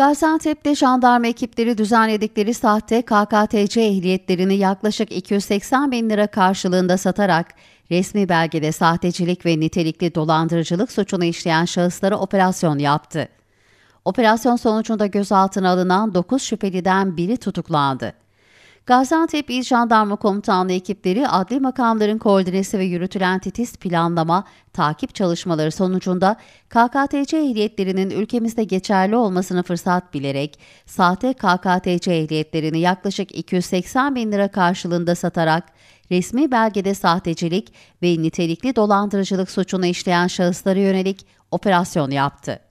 Gaziantep'te jandarma ekipleri düzenledikleri sahte KKTC ehliyetlerini yaklaşık 280 bin lira karşılığında satarak resmi belgede sahtecilik ve nitelikli dolandırıcılık suçunu işleyen şahıslara operasyon yaptı. Operasyon sonucunda gözaltına alınan 9 şüpheliden biri tutuklandı. Gaziantep İl Jandarma Komutanlığı ekipleri adli makamların koordinesi ve yürütülen titiz planlama, takip çalışmaları sonucunda KKTC ehliyetlerinin ülkemizde geçerli olmasını fırsat bilerek sahte KKTC ehliyetlerini yaklaşık 280 bin lira karşılığında satarak resmi belgede sahtecilik ve nitelikli dolandırıcılık suçunu işleyen şahıslara yönelik operasyon yaptı.